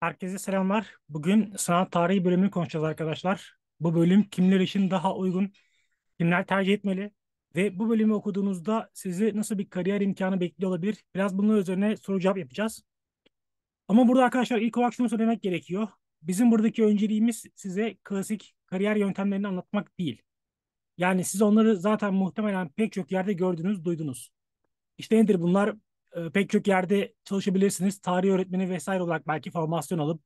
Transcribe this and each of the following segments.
Herkese selamlar. Bugün sanat tarihi bölümünü konuşacağız arkadaşlar. Bu bölüm kimler için daha uygun, kimler tercih etmeli ve bu bölümü okuduğunuzda sizi nasıl bir kariyer imkanı bekliyor olabilir? Biraz bunun üzerine soru cevap yapacağız. Ama burada arkadaşlar ilk olarak şunu söylemek gerekiyor. Bizim buradaki önceliğimiz size klasik kariyer yöntemlerini anlatmak değil. Yani siz onları zaten muhtemelen pek çok yerde gördünüz, duydunuz. İşte nedir bunlar? Ee, pek çok yerde çalışabilirsiniz. Tarih öğretmeni vesaire olarak belki formasyon alıp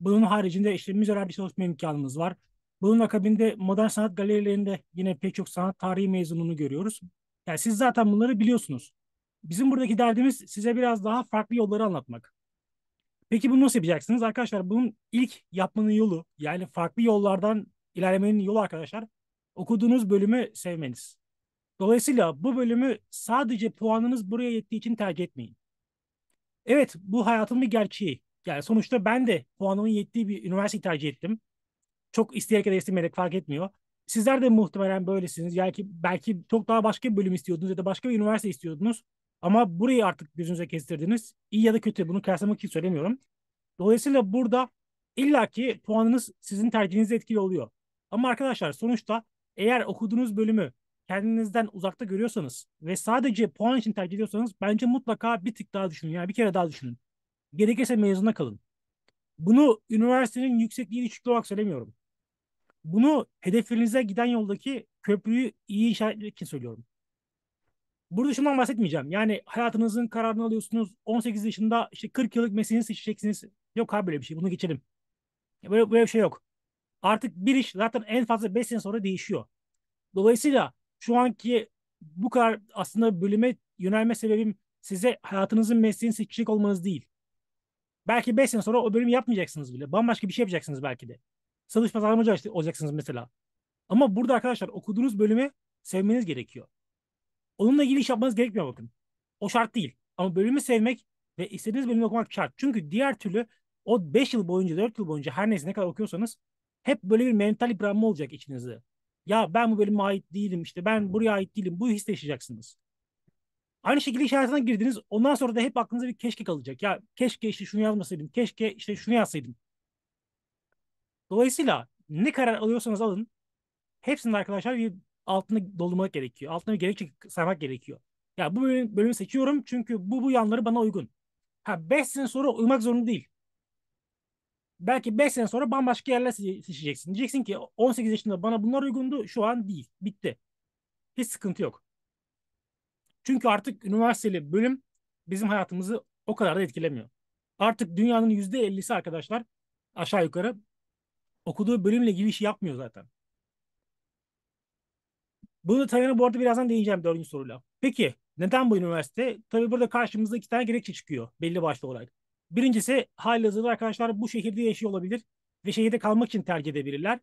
bunun haricinde işte müzelerde çalışma imkanımız var. Bunun akabinde modern sanat galerilerinde yine pek çok sanat tarihi mezununu görüyoruz. Yani siz zaten bunları biliyorsunuz. Bizim buradaki derdimiz size biraz daha farklı yolları anlatmak. Peki bunu nasıl yapacaksınız? Arkadaşlar bunun ilk yapmanın yolu yani farklı yollardan ilerlemenin yolu arkadaşlar okuduğunuz bölümü sevmeniz. Dolayısıyla bu bölümü sadece puanınız buraya yettiği için tercih etmeyin. Evet bu hayatın bir gerçeği. Yani sonuçta ben de puanımın yettiği bir üniversite tercih ettim. Çok isteyerek de istemeyerek fark etmiyor. Sizler de muhtemelen böylesiniz. Belki, belki çok daha başka bir bölüm istiyordunuz ya da başka bir üniversite istiyordunuz. Ama burayı artık gözünüze kestirdiniz. İyi ya da kötü bunu kıyaslamak için söylemiyorum. Dolayısıyla burada illaki puanınız sizin tercihinizi etkili oluyor. Ama arkadaşlar sonuçta eğer okuduğunuz bölümü kendinizden uzakta görüyorsanız ve sadece puan için tercih ediyorsanız bence mutlaka bir tık daha düşünün. Yani bir kere daha düşünün. Gerekirse mezuna kalın. Bunu üniversitenin yüksekliği düşüklüğü olarak söylemiyorum. Bunu hedeflerinize giden yoldaki köprüyü iyi işaretlemek için söylüyorum. Burada şundan bahsetmeyeceğim. Yani hayatınızın kararını alıyorsunuz. 18 yaşında işte 40 yıllık mesleğini seçeceksiniz. Yok abi böyle bir şey. Bunu geçelim. Böyle, böyle bir şey yok. Artık bir iş zaten en fazla 5 sene sonra değişiyor. Dolayısıyla şu anki bu kadar aslında bölüme yönelme sebebim size hayatınızın mesleğini seçecek olmanız değil. Belki 5 sene sonra o bölümü yapmayacaksınız bile. Bambaşka bir şey yapacaksınız belki de. Satış pazarlamacı olacaksınız mesela. Ama burada arkadaşlar okuduğunuz bölümü sevmeniz gerekiyor. Onunla ilgili iş yapmanız gerekmiyor bakın. O şart değil. Ama bölümü sevmek ve istediğiniz bölümü okumak şart. Çünkü diğer türlü o 5 yıl boyunca 4 yıl boyunca her neyse ne kadar okuyorsanız hep böyle bir mental yıpranma olacak içinizde. Ya ben bu bölüme ait değilim işte ben buraya ait değilim. Bu hisse yaşayacaksınız. Aynı şekilde iş hayatına girdiniz. Ondan sonra da hep aklınıza bir keşke kalacak. Ya keşke işte şunu yazmasaydım. Keşke işte şunu yazsaydım. Dolayısıyla ne karar alıyorsanız alın. Hepsinde arkadaşlar bir altını doldurmak gerekiyor. Altına bir gerekçe saymak gerekiyor. Ya bu bölüm, bölümü seçiyorum çünkü bu bu yanları bana uygun. Ha 5 sene sonra uymak zorunda değil belki 5 sene sonra bambaşka yerler seçeceksin. Diyeceksin ki 18 yaşında bana bunlar uygundu şu an değil. Bitti. Hiç sıkıntı yok. Çünkü artık üniversiteli bölüm bizim hayatımızı o kadar da etkilemiyor. Artık dünyanın %50'si arkadaşlar aşağı yukarı okuduğu bölümle ilgili iş yapmıyor zaten. Bunu detayına bu arada birazdan değineceğim dördüncü soruyla. Peki neden bu üniversite? Tabii burada karşımızda iki tane gerekçe çıkıyor belli başlı olarak. Birincisi halihazırda arkadaşlar bu şehirde yaşıyor olabilir ve şehirde kalmak için tercih edebilirler.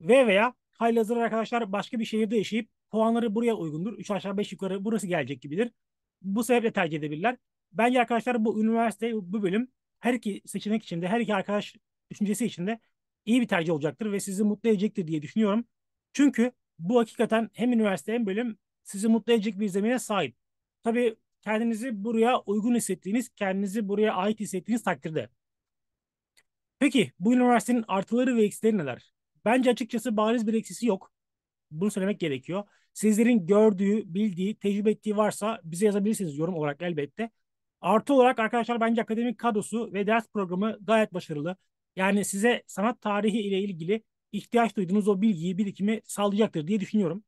Ve veya halihazırda arkadaşlar başka bir şehirde yaşayıp puanları buraya uygundur. 3 aşağı 5 yukarı burası gelecek gibidir. Bu sebeple tercih edebilirler. Bence arkadaşlar bu üniversite, bu bölüm her iki seçenek içinde, her iki arkadaş düşüncesi içinde iyi bir tercih olacaktır ve sizi mutlu edecektir diye düşünüyorum. Çünkü bu hakikaten hem üniversite hem bölüm sizi mutlu edecek bir zemine sahip. Tabii kendinizi buraya uygun hissettiğiniz, kendinizi buraya ait hissettiğiniz takdirde. Peki bu üniversitenin artıları ve eksileri neler? Bence açıkçası bariz bir eksisi yok. Bunu söylemek gerekiyor. Sizlerin gördüğü, bildiği, tecrübe ettiği varsa bize yazabilirsiniz yorum olarak elbette. Artı olarak arkadaşlar bence akademik kadrosu ve ders programı gayet başarılı. Yani size sanat tarihi ile ilgili ihtiyaç duyduğunuz o bilgiyi, birikimi sağlayacaktır diye düşünüyorum.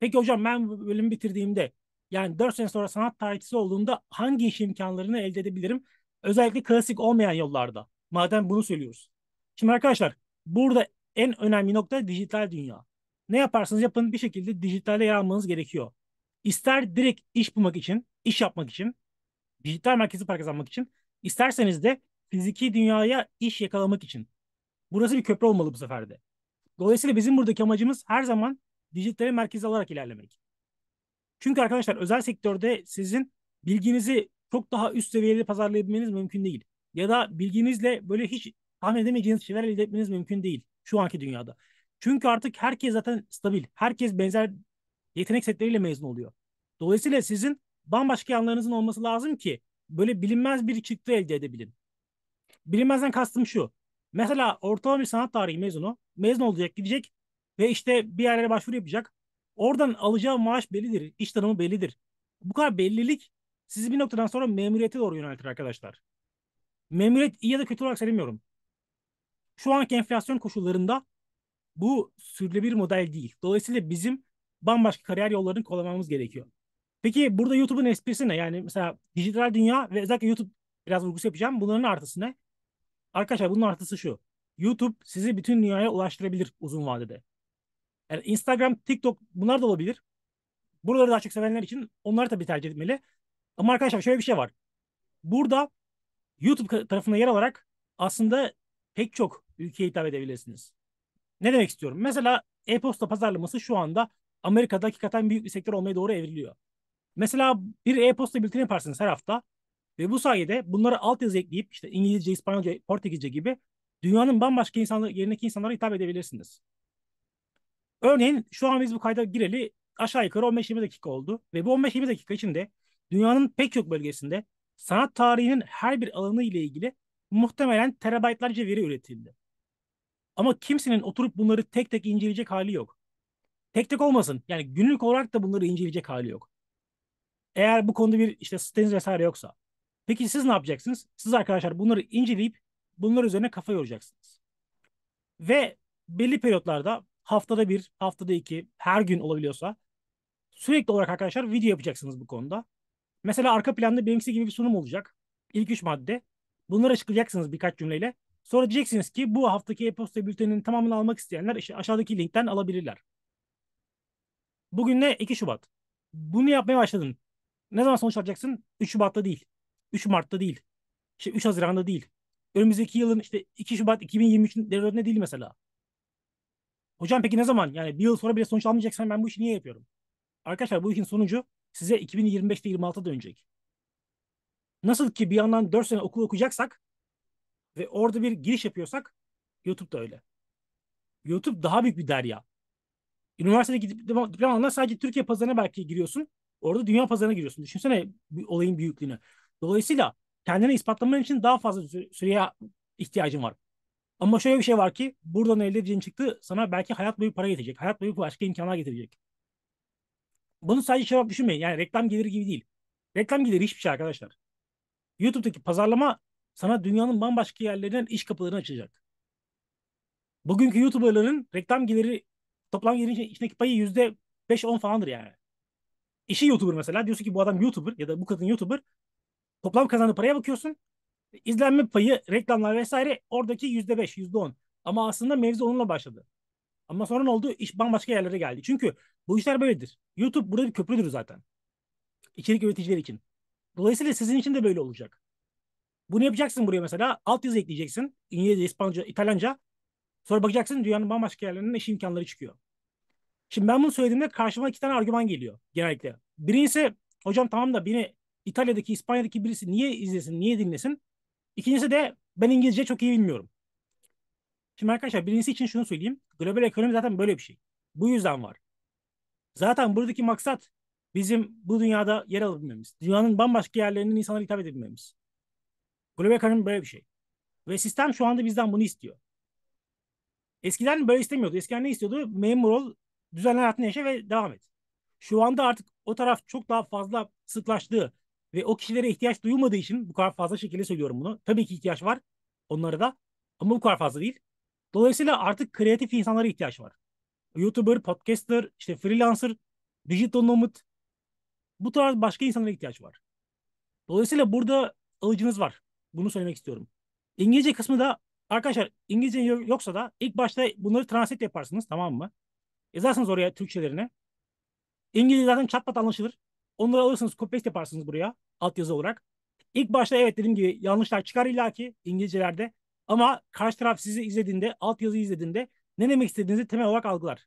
Peki hocam ben bölümü bitirdiğimde yani 4 sene sonra sanat tarihçisi olduğunda hangi iş imkanlarını elde edebilirim? Özellikle klasik olmayan yollarda. Madem bunu söylüyoruz. Şimdi arkadaşlar burada en önemli nokta dijital dünya. Ne yaparsanız yapın bir şekilde dijitalde yer almanız gerekiyor. İster direkt iş bulmak için, iş yapmak için, dijital merkezi para kazanmak için, isterseniz de fiziki dünyaya iş yakalamak için. Burası bir köprü olmalı bu seferde. Dolayısıyla bizim buradaki amacımız her zaman dijitali merkeze alarak ilerlemek. Çünkü arkadaşlar özel sektörde sizin bilginizi çok daha üst seviyede pazarlayabilmeniz mümkün değil. Ya da bilginizle böyle hiç tahmin edemeyeceğiniz şeyler elde etmeniz mümkün değil şu anki dünyada. Çünkü artık herkes zaten stabil. Herkes benzer yetenek setleriyle mezun oluyor. Dolayısıyla sizin bambaşka yanlarınızın olması lazım ki böyle bilinmez bir çıktı elde edebilin. Bilinmezden kastım şu. Mesela ortalama bir sanat tarihi mezunu mezun olacak gidecek ve işte bir yerlere başvuru yapacak. Oradan alacağı maaş bellidir. iş tanımı bellidir. Bu kadar bellilik sizi bir noktadan sonra memuriyete doğru yöneltir arkadaşlar. Memuriyet iyi ya da kötü olarak söylemiyorum. Şu anki enflasyon koşullarında bu sürdürülebilir model değil. Dolayısıyla bizim bambaşka kariyer yollarını kollamamız gerekiyor. Peki burada YouTube'un esprisi ne? Yani mesela dijital dünya ve özellikle YouTube biraz vurgusu yapacağım. Bunların artısı ne? Arkadaşlar bunun artısı şu. YouTube sizi bütün dünyaya ulaştırabilir uzun vadede. Yani Instagram, TikTok bunlar da olabilir. Buraları daha çok sevenler için onları tabii tercih etmeli. Ama arkadaşlar şöyle bir şey var. Burada YouTube tarafında yer alarak aslında pek çok ülkeye hitap edebilirsiniz. Ne demek istiyorum? Mesela e-posta pazarlaması şu anda Amerika'da hakikaten büyük bir sektör olmaya doğru evriliyor. Mesela bir e-posta bülteni yaparsınız her hafta ve bu sayede bunları altyazı ekleyip işte İngilizce, İspanyolca, Portekizce gibi dünyanın bambaşka insanlar, yerindeki insanlara hitap edebilirsiniz. Örneğin şu an biz bu kayda gireli aşağı yukarı 15-20 dakika oldu ve bu 15-20 dakika içinde dünyanın pek çok bölgesinde sanat tarihinin her bir alanı ile ilgili muhtemelen terabaytlarca veri üretildi. Ama kimsenin oturup bunları tek tek inceleyecek hali yok. Tek tek olmasın. Yani günlük olarak da bunları inceleyecek hali yok. Eğer bu konuda bir işte siteniz vesaire yoksa. Peki siz ne yapacaksınız? Siz arkadaşlar bunları inceleyip bunlar üzerine kafa yoracaksınız. Ve belli periyotlarda haftada bir, haftada iki, her gün olabiliyorsa sürekli olarak arkadaşlar video yapacaksınız bu konuda. Mesela arka planda benimkisi gibi bir sunum olacak. İlk üç madde. Bunları açıklayacaksınız birkaç cümleyle. Sonra diyeceksiniz ki bu haftaki e-posta bülteninin tamamını almak isteyenler işte aşağıdaki linkten alabilirler. Bugün ne? 2 Şubat. Bunu yapmaya başladın. Ne zaman sonuç alacaksın? 3 Şubat'ta değil. 3 Mart'ta değil. İşte 3 Haziran'da değil. Önümüzdeki yılın işte 2 Şubat 2023'ün devletine değil mesela. Hocam peki ne zaman? Yani bir yıl sonra bile sonuç almayacaksan ben bu işi niye yapıyorum? Arkadaşlar bu işin sonucu size 2025'te 26'da dönecek. Nasıl ki bir yandan 4 sene okul okuyacaksak ve orada bir giriş yapıyorsak YouTube da öyle. YouTube daha büyük bir derya. Üniversitede gidip diploma alanlar sadece Türkiye pazarına belki giriyorsun. Orada dünya pazarına giriyorsun. Düşünsene olayın büyüklüğünü. Dolayısıyla kendini ispatlaman için daha fazla süreye ihtiyacın var. Ama şöyle bir şey var ki buradan elde edeceğin çıktı sana belki hayat boyu para getirecek. Hayat boyu başka imkanlar getirecek. Bunu sadece şey düşünmeyin. Yani reklam geliri gibi değil. Reklam geliri hiçbir şey arkadaşlar. YouTube'daki pazarlama sana dünyanın bambaşka yerlerinden iş kapılarını açacak. Bugünkü YouTuber'ların reklam geliri toplam gelirin içindeki payı yüzde 5-10 falandır yani. İşi YouTuber mesela. Diyorsun ki bu adam YouTuber ya da bu kadın YouTuber. Toplam kazandığı paraya bakıyorsun izlenme payı, reklamlar vesaire oradaki yüzde beş, yüzde on. Ama aslında mevzu onunla başladı. Ama sonra ne oldu? İş bambaşka yerlere geldi. Çünkü bu işler böyledir. YouTube burada bir köprüdür zaten. İçerik üreticileri için. Dolayısıyla sizin için de böyle olacak. Bunu yapacaksın buraya mesela. Altyazı ekleyeceksin. İngilizce, İspanyolca, İtalyanca. Sonra bakacaksın dünyanın bambaşka yerlerinden iş imkanları çıkıyor. Şimdi ben bunu söylediğimde karşıma iki tane argüman geliyor genellikle. Birincisi hocam tamam da beni İtalya'daki, İspanya'daki birisi niye izlesin, niye dinlesin? İkincisi de ben İngilizce çok iyi bilmiyorum. Şimdi arkadaşlar birincisi için şunu söyleyeyim. Global ekonomi zaten böyle bir şey. Bu yüzden var. Zaten buradaki maksat bizim bu dünyada yer alabilmemiz. Dünyanın bambaşka yerlerinin insanlara hitap edebilmemiz. Global ekonomi böyle bir şey. Ve sistem şu anda bizden bunu istiyor. Eskiden böyle istemiyordu. Eskiden ne istiyordu? Memur ol, düzenli hayatını yaşa ve devam et. Şu anda artık o taraf çok daha fazla sıklaştı. Ve o kişilere ihtiyaç duyulmadığı için bu kadar fazla şekilde söylüyorum bunu. Tabii ki ihtiyaç var onlara da ama bu kadar fazla değil. Dolayısıyla artık kreatif insanlara ihtiyaç var. YouTuber, podcaster, işte freelancer, digital nomad bu tarz başka insanlara ihtiyaç var. Dolayısıyla burada alıcınız var. Bunu söylemek istiyorum. İngilizce kısmı da arkadaşlar İngilizce yoksa da ilk başta bunları translate yaparsınız tamam mı? Yazarsınız oraya Türkçelerine. İngilizce zaten çatpat anlaşılır. Onları alırsınız, copy yaparsınız buraya altyazı olarak. İlk başta evet dediğim gibi yanlışlar çıkar illaki İngilizcelerde. Ama karşı taraf sizi izlediğinde, altyazıyı izlediğinde ne demek istediğinizi temel olarak algılar.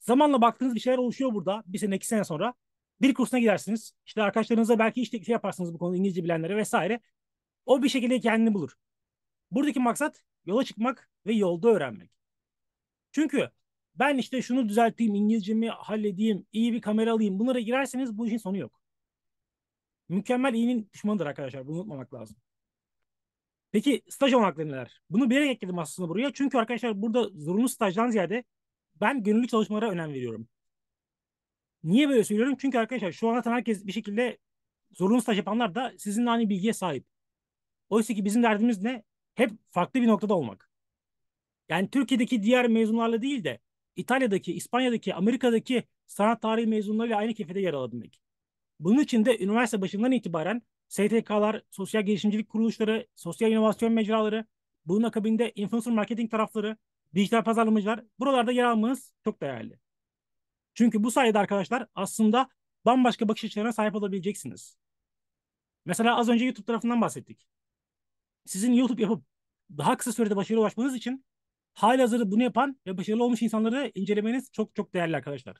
Zamanla baktığınız bir şeyler oluşuyor burada. Bir sene, iki sene sonra. Bir kursuna gidersiniz. İşte arkadaşlarınıza belki iş şey teklifi yaparsınız bu konuda İngilizce bilenlere vesaire. O bir şekilde kendini bulur. Buradaki maksat yola çıkmak ve yolda öğrenmek. Çünkü ben işte şunu düzelteyim, İngilizcemi halledeyim, iyi bir kamera alayım. Bunlara girerseniz bu işin sonu yok. Mükemmel iyinin düşmanıdır arkadaşlar. Bunu unutmamak lazım. Peki staj olanakları neler? Bunu bilerek ekledim aslında buraya. Çünkü arkadaşlar burada zorunlu stajdan ziyade ben gönüllü çalışmalara önem veriyorum. Niye böyle söylüyorum? Çünkü arkadaşlar şu an zaten herkes bir şekilde zorunlu staj yapanlar da sizinle aynı bilgiye sahip. Oysa ki bizim derdimiz ne? Hep farklı bir noktada olmak. Yani Türkiye'deki diğer mezunlarla değil de İtalya'daki, İspanya'daki, Amerika'daki sanat tarihi mezunları ile aynı kefede yer alabilmek. Bunun için de üniversite başından itibaren STK'lar, sosyal girişimcilik kuruluşları, sosyal inovasyon mecraları, bunun akabinde influencer marketing tarafları, dijital pazarlamacılar buralarda yer almanız çok değerli. Çünkü bu sayede arkadaşlar aslında bambaşka bakış açılarına sahip olabileceksiniz. Mesela az önce YouTube tarafından bahsettik. Sizin YouTube yapıp daha kısa sürede başarıya ulaşmanız için Hali hazırda bunu yapan ve başarılı olmuş insanları incelemeniz çok çok değerli arkadaşlar.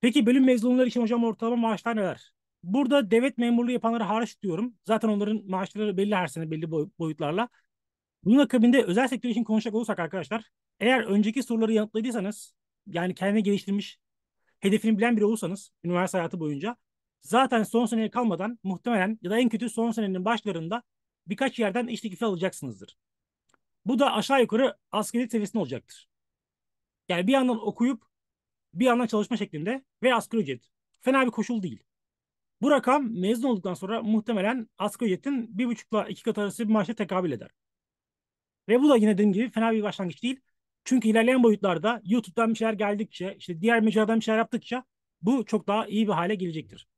Peki bölüm mezunları için hocam ortalama maaşlar neler? Burada devlet memurluğu yapanları hariç diyorum. Zaten onların maaşları belli her sene belli boyutlarla. Bunun akabinde özel sektör için konuşacak olursak arkadaşlar. Eğer önceki soruları yanıtladıysanız yani kendini geliştirmiş, hedefini bilen biri olursanız üniversite hayatı boyunca zaten son seneye kalmadan muhtemelen ya da en kötü son senenin başlarında birkaç yerden iş teklifi alacaksınızdır. Bu da aşağı yukarı askeri seviyesinde olacaktır. Yani bir yandan okuyup bir yandan çalışma şeklinde ve asgari ücret. Fena bir koşul değil. Bu rakam mezun olduktan sonra muhtemelen asgari ücretin bir buçukla iki kat arası bir maaşla tekabül eder. Ve bu da yine dediğim gibi fena bir başlangıç değil. Çünkü ilerleyen boyutlarda YouTube'dan bir şeyler geldikçe, işte diğer mecradan bir şeyler yaptıkça bu çok daha iyi bir hale gelecektir.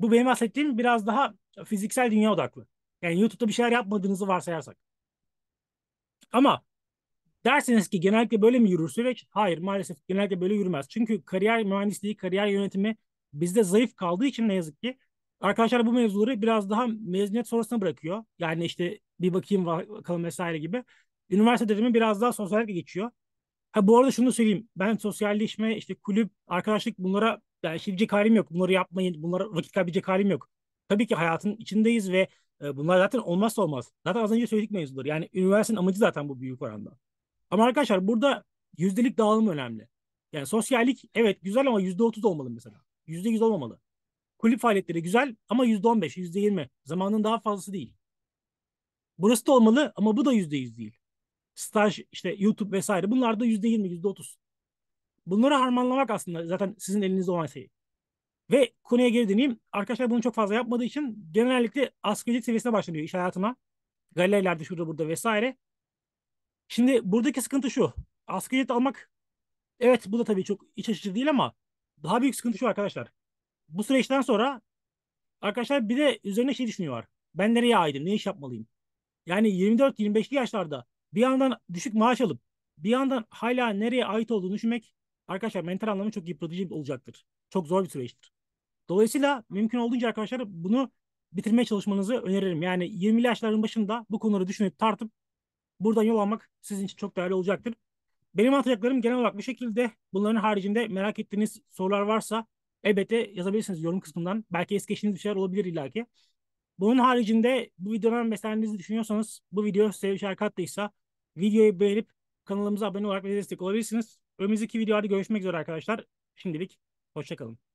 Bu benim bahsettiğim biraz daha fiziksel dünya odaklı. Yani YouTube'da bir şeyler yapmadığınızı varsayarsak. Ama derseniz ki genellikle böyle mi yürür süreç? Hayır maalesef genellikle böyle yürümez. Çünkü kariyer mühendisliği, kariyer yönetimi bizde zayıf kaldığı için ne yazık ki arkadaşlar bu mevzuları biraz daha mezuniyet sonrasına bırakıyor. Yani işte bir bakayım bakalım vesaire gibi. Üniversite dönemi biraz daha sosyallikle geçiyor. Ha bu arada şunu söyleyeyim. Ben sosyalleşme, işte kulüp, arkadaşlık bunlara yani şey diyecek halim yok. Bunları yapmayın, bunlara vakit kaybedecek halim yok. Tabii ki hayatın içindeyiz ve ee, bunlar zaten olmazsa olmaz. Zaten az önce söyledik mevzudur. Yani üniversitenin amacı zaten bu büyük oranda. Ama arkadaşlar burada yüzdelik dağılım önemli. Yani sosyallik evet güzel ama yüzde otuz olmalı mesela. Yüzde yüz olmamalı. Kulüp faaliyetleri güzel ama yüzde on beş, yüzde yirmi. Zamanın daha fazlası değil. Burası da olmalı ama bu da yüzde yüz değil. Staj, işte YouTube vesaire bunlar da yüzde yirmi, yüzde otuz. Bunları harmanlamak aslında zaten sizin elinizde olan şey. Ve konuya geri döneyim. Arkadaşlar bunu çok fazla yapmadığı için genellikle asgari ücret seviyesine başlanıyor iş hayatına. Galerilerde şurada burada vesaire. Şimdi buradaki sıkıntı şu. Asgari ücret almak evet bu da tabii çok iç açıcı değil ama daha büyük sıkıntı şu arkadaşlar. Bu süreçten sonra arkadaşlar bir de üzerine şey düşünüyorlar. Ben nereye aidim? Ne iş yapmalıyım? Yani 24-25'li yaşlarda bir yandan düşük maaş alıp bir yandan hala nereye ait olduğunu düşünmek arkadaşlar mental anlamda çok yıpratıcı olacaktır. Çok zor bir süreçtir. Dolayısıyla mümkün olduğunca arkadaşlar bunu bitirmeye çalışmanızı öneririm. Yani 20'li yaşların başında bu konuları düşünüp tartıp buradan yol almak sizin için çok değerli olacaktır. Benim atacaklarım genel olarak bu şekilde. Bunların haricinde merak ettiğiniz sorular varsa elbette yazabilirsiniz yorum kısmından. Belki es geçtiğiniz bir şeyler olabilir illaki. Bunun haricinde bu videodan beslendiğinizi düşünüyorsanız, bu video size bir şarkı videoyu beğenip kanalımıza abone olarak bize destek olabilirsiniz. Önümüzdeki videolarda görüşmek üzere arkadaşlar. Şimdilik hoşçakalın.